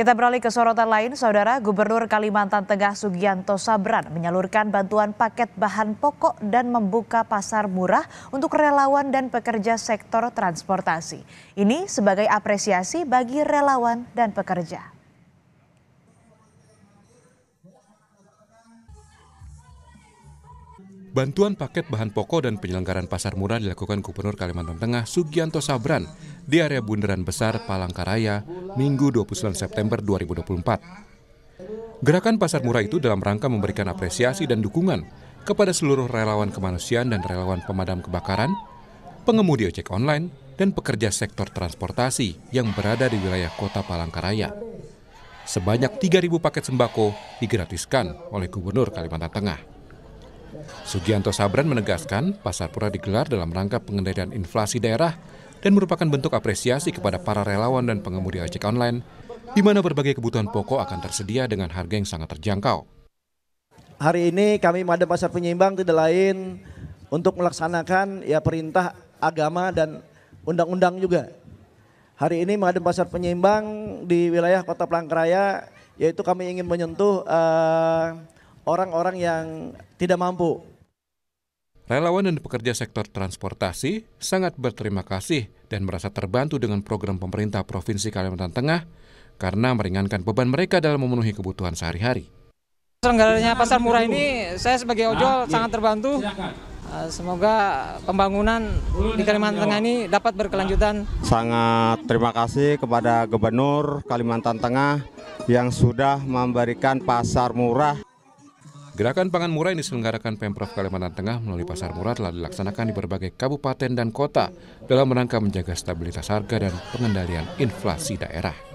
Kita beralih ke sorotan lain, Saudara Gubernur Kalimantan Tengah Sugianto Sabran menyalurkan bantuan paket bahan pokok dan membuka pasar murah untuk relawan dan pekerja sektor transportasi. Ini sebagai apresiasi bagi relawan dan pekerja. Bantuan paket bahan pokok dan penyelenggaraan pasar murah dilakukan Gubernur Kalimantan Tengah Sugianto Sabran di area Bundaran Besar Palangkaraya Minggu 29 September 2024. Gerakan Pasar Murah itu dalam rangka memberikan apresiasi dan dukungan kepada seluruh relawan kemanusiaan dan relawan pemadam kebakaran, pengemudi ojek online, dan pekerja sektor transportasi yang berada di wilayah kota Palangkaraya. Sebanyak 3.000 paket sembako digratiskan oleh Gubernur Kalimantan Tengah. Sugianto Sabran menegaskan pasar pura digelar dalam rangka pengendalian inflasi daerah dan merupakan bentuk apresiasi kepada para relawan dan pengemudi ojek online, di mana berbagai kebutuhan pokok akan tersedia dengan harga yang sangat terjangkau. Hari ini kami Madam Pasar Penyimbang tidak lain untuk melaksanakan ya perintah agama dan undang-undang juga. Hari ini Madam Pasar Penyeimbang di wilayah Kota Palangkaraya yaitu kami ingin menyentuh eh, orang-orang uh, orang -orang yang tidak mampu Relawan dan pekerja sektor transportasi sangat berterima kasih dan merasa terbantu dengan program pemerintah Provinsi Kalimantan Tengah karena meringankan beban mereka dalam memenuhi kebutuhan sehari-hari. Selenggaranya pasar murah ini saya sebagai nah, ojol nah, sangat terbantu. Eh, semoga pembangunan di Kalimantan Tengah ini dapat berkelanjutan. Sangat terima kasih kepada Gubernur Kalimantan Tengah yang sudah memberikan pasar murah Gerakan pangan murah ini diselenggarakan Pemprov Kalimantan Tengah melalui pasar murah telah dilaksanakan di berbagai kabupaten dan kota dalam rangka menjaga stabilitas harga dan pengendalian inflasi daerah.